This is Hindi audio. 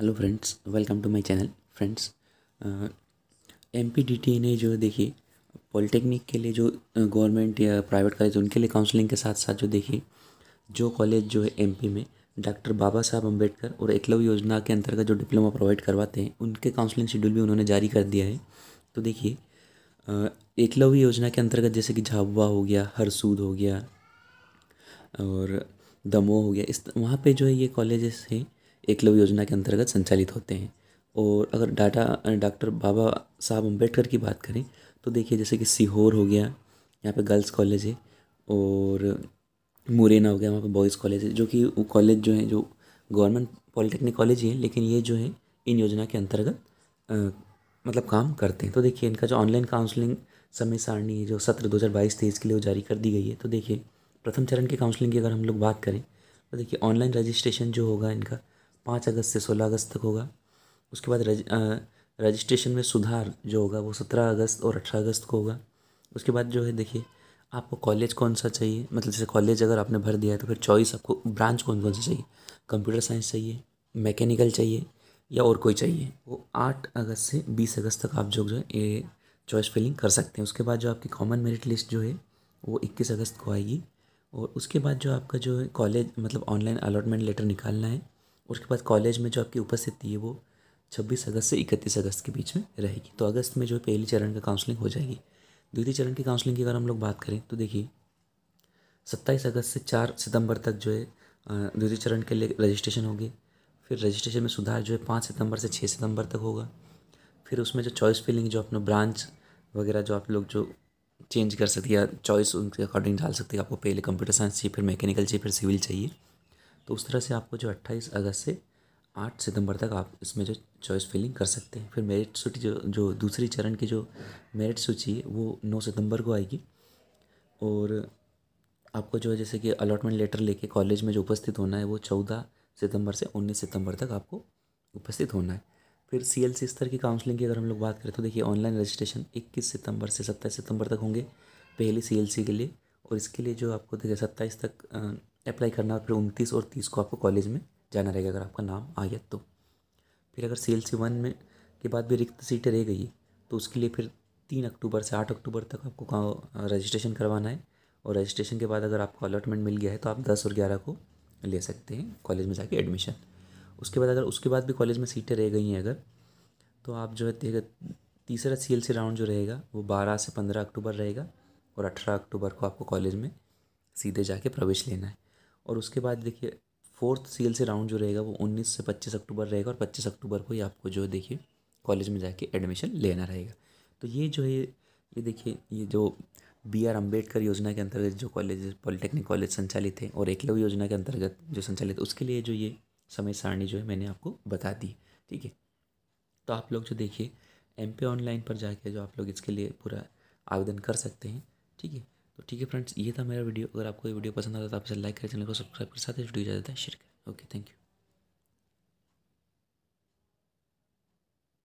hello friends welcome to my channel friends एम ने जो देखिए पॉलिटेक्निक के लिए जो गवर्नमेंट uh, या प्राइवेट कॉलेज उनके लिए काउंसलिंग के साथ साथ जो देखिए जो कॉलेज जो है एम में डॉक्टर बाबा साहब अम्बेडकर और एकलव योजना के अंतर्गत जो डिप्लोमा प्रोवाइड करवाते हैं उनके काउंसलिंग शेड्यूल भी उन्होंने जारी कर दिया है तो देखिए uh, एकलव्य योजना के अंतर्गत जैसे कि झाबुआ हो गया हरसूद हो गया और दमोह हो गया इस वहाँ पे जो है ये कॉलेजेस हैं एकलव्य योजना के अंतर्गत संचालित होते हैं और अगर डाटा डॉक्टर बाबा साहब अम्बेडकर की बात करें तो देखिए जैसे कि सीहोर हो गया यहाँ पे गर्ल्स कॉलेज है और मुरैना हो गया वहाँ पे बॉयज़ कॉलेज है जो कि वो कॉलेज जो है जो गवर्नमेंट पॉलिटेक्निक कॉलेज ही है लेकिन ये जो है इन योजना के अंतर्गत मतलब काम करते हैं तो देखिए इनका जो ऑनलाइन काउंसलिंग समय सारणी जो सत्र बाईस तेईस के लिए वो जारी कर दी गई है तो देखिए प्रथम चरण के काउंसलिंग की अगर हम लोग बात करें तो देखिए ऑनलाइन रजिस्ट्रेशन जो होगा इनका पाँच अगस्त से सोलह अगस्त तक होगा उसके बाद रज रजिस्ट्रेशन में सुधार जो होगा वो सत्रह अगस्त और अठारह अगस्त को होगा उसके बाद जो है देखिए आपको कॉलेज कौन सा चाहिए मतलब जैसे कॉलेज अगर आपने भर दिया है तो फिर चॉइस आपको ब्रांच कौन कौन सा चाहिए कंप्यूटर साइंस चाहिए मैकेनिकल चाहिए या और कोई चाहिए वो आठ अगस्त से बीस अगस्त तक आप जो जो है ये चॉइस फिलिंग कर सकते हैं उसके बाद जो आपकी कॉमन मेरिट लिस्ट जो है वो इक्कीस अगस्त को आएगी और उसके बाद जो आपका जो है कॉलेज मतलब ऑनलाइन अलॉटमेंट लेटर निकालना है उसके बाद कॉलेज में जो आपकी उपस्थिति है वो छब्बीस अगस्त से इकतीस अगस्त के बीच में रहेगी तो अगस्त में जो है पहले चरण का काउंसलिंग हो जाएगी द्वितीय चरण की काउंसलिंग की अगर हम लोग बात करें तो देखिए सत्ताईस अगस्त से चार सितंबर तक जो है द्वितीय चरण के लिए रजिस्ट्रेशन होगी फिर रजिस्ट्रेशन में सुधार जो है पाँच सितंबर से छः सितंबर तक होगा फिर उसमें जो चॉइस फिलिंग जो अपना ब्रांच वगैरह जो आप लोग जो चेंज कर सकती है चॉइस उनके अकॉर्डिंग डाल सकती है आपको पहले कंप्यूटर साइंस चाहिए फिर मैकेनिकल चाहिए फिर सिविल चाहिए तो उस तरह से आपको जो अट्ठाईस अगस्त से आठ सितंबर तक आप इसमें जो चॉइस फिलिंग कर सकते हैं फिर मेरिट सूची जो जो दूसरी चरण की जो मेरिट सूची है वो नौ सितंबर को आएगी और आपको जो है जैसे कि अलॉटमेंट लेटर लेके कॉलेज में जो उपस्थित होना है वो चौदह सितंबर से उन्नीस सितंबर तक आपको उपस्थित होना है फिर सी एल सी स्तर की काउंसलिंग की अगर हम लोग बात करें तो देखिए ऑनलाइन रजिस्ट्रेशन इक्कीस सितंबर से सत्ताईस सितंबर तक होंगे पहली सी एल सी के लिए और इसके लिए जो आपको देखिए सत्ताईस तक अप्लाई करना फिर उनतीस और तीस को आपको कॉलेज में जाना रहेगा अगर आपका नाम आ गया तो फिर अगर सेल सी वन में के बाद भी रिक्त सीटें रह गई तो उसके लिए फिर तीन अक्टूबर से आठ अक्टूबर तक आपको रजिस्ट्रेशन करवाना है और रजिस्ट्रेशन के बाद अगर आपको अलॉटमेंट मिल गया है तो आप दस और ग्यारह को ले सकते हैं कॉलेज में जाके एडमिशन उसके बाद अगर उसके बाद भी कॉलेज में सीटें रह गई हैं अगर तो आप जो है तीसरा सी एल सी राउंड जो रहेगा वो बारह से पंद्रह अक्टूबर रहेगा और अठारह अक्टूबर को आपको कॉलेज में सीधे जाके प्रवेश लेना है और उसके बाद देखिए फोर्थ सीएल से राउंड जो रहेगा वो उन्नीस से पच्चीस अक्टूबर रहेगा और पच्चीस अक्टूबर को ही आपको जो देखिए कॉलेज में जाके एडमिशन लेना रहेगा तो ये जो है ये देखिए ये जो बी आर अम्बेडकर योजना के अंतर्गत जो कॉलेज पॉलिटेक्निक कॉलेज संचालित है और एकलव योजना के अंतर्गत जो संचालित है उसके लिए जो ये समय सारणी जो है मैंने आपको बता दी ठीक है तो आप लोग जो देखिए एम पे ऑनलाइन पर जाके जो आप लोग इसके लिए पूरा आवेदन कर सकते हैं ठीक है तो ठीक है फ्रेंड्स ये था मेरा वीडियो अगर आपको ये वीडियो पसंद आता है तो आप इसे लाइक करें चैनल को सब्सक्राइब कर साथ ही वीडियो ज़्यादा शेयर करें ओके थैंक यू